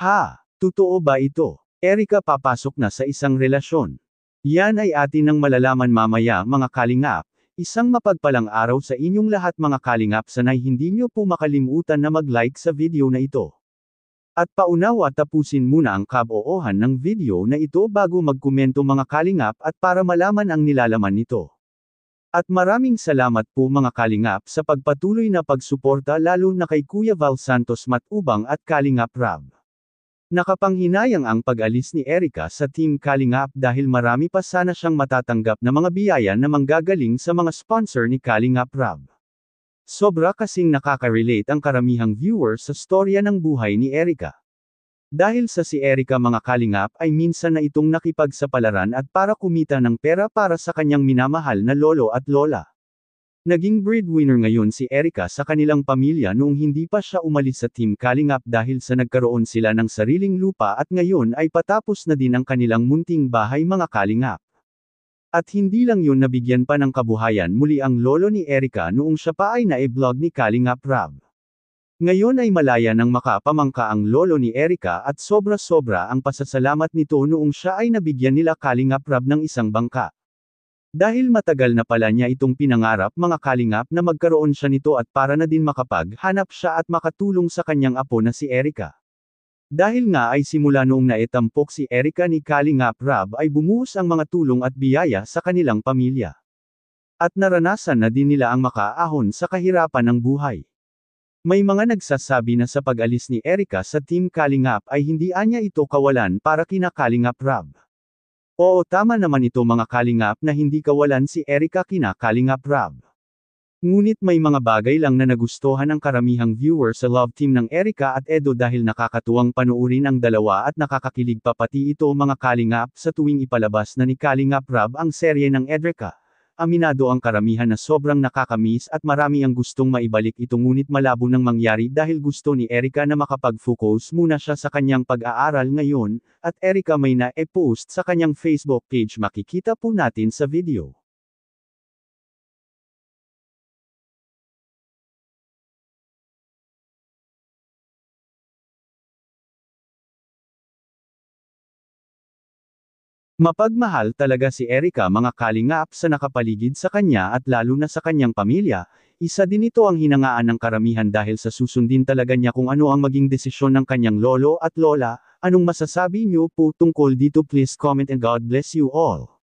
Ha, totoo ba ito? Erika papasok na sa isang relasyon. Yan ay atin ang malalaman mamaya mga kalingap. Isang mapagpalang araw sa inyong lahat mga kalingap sanay hindi nyo po makalimutan na mag-like sa video na ito. At paunawa tapusin muna ang kaboohan ng video na ito bago magkomento mga kalingap at para malaman ang nilalaman nito. At maraming salamat po mga kalingap sa pagpatuloy na pagsuporta lalo na kay Kuya Val Santos Matubang at Kalingap Rab. Nakapanghinayang ang pag-alis ni Erika sa Team Kalingap dahil marami pa sana siyang matatanggap na mga biyaya na manggagaling sa mga sponsor ni Kalingap Rob. Sobra kasing nakaka-relate ang karamihang viewer sa storya ng buhay ni Erika. Dahil sa si Erika mga kalingap ay minsan na itong palaran at para kumita ng pera para sa kanyang minamahal na lolo at lola. Naging breadwinner ngayon si Erica sa kanilang pamilya noong hindi pa siya umalis sa Team Kalingap dahil sa nagkaroon sila ng sariling lupa at ngayon ay patapos na din ang kanilang munting bahay mga Kalingap. At hindi lang yun nabigyan pa ng kabuhayan muli ang lolo ni Erica noong siya pa ay nae-vlog ni Kalingap Rab. Ngayon ay malaya nang makapamangka ang lolo ni Erica at sobra-sobra ang pasasalamat nito noong siya ay nabigyan nila Kalingap Rab ng isang bangka. Dahil matagal na pala niya itong pinangarap mga kalingap na magkaroon siya nito at para na din makapaghanap siya at makatulong sa kanyang apo na si Erika. Dahil nga ay simula noong naitampok si Erika ni Kalingap Rab ay bumuhos ang mga tulong at biyaya sa kanilang pamilya. At naranasan na din nila ang makaahon sa kahirapan ng buhay. May mga nagsasabi na sa pag-alis ni Erika sa Team Kalingap ay hindi anya ito kawalan para kina Kalingap Rab. Oo tama naman ito mga kalingap na hindi kawalan si Erika kina Kalingap Rab. Ngunit may mga bagay lang na nagustuhan ang karamihang viewer sa love team ng Erika at Edo dahil nakakatuwang panuurin ang dalawa at nakakakilig pa pati ito mga kalingap sa tuwing ipalabas na ni Kalingap Rab ang serye ng Edrica. Aminado ang karamihan na sobrang nakakamiss at marami ang gustong maibalik ito ngunit malabo nang mangyari dahil gusto ni Erika na makapag-focus muna siya sa kanyang pag-aaral ngayon, at Erika may na-e-post sa kanyang Facebook page makikita po natin sa video. Mapagmahal talaga si Erika mga kalingap sa nakapaligid sa kanya at lalo na sa kanyang pamilya, isa din ito ang hinangaan ng karamihan dahil sa susundin talaga niya kung ano ang maging desisyon ng kanyang lolo at lola, anong masasabi niyo po tungkol dito please comment and God bless you all.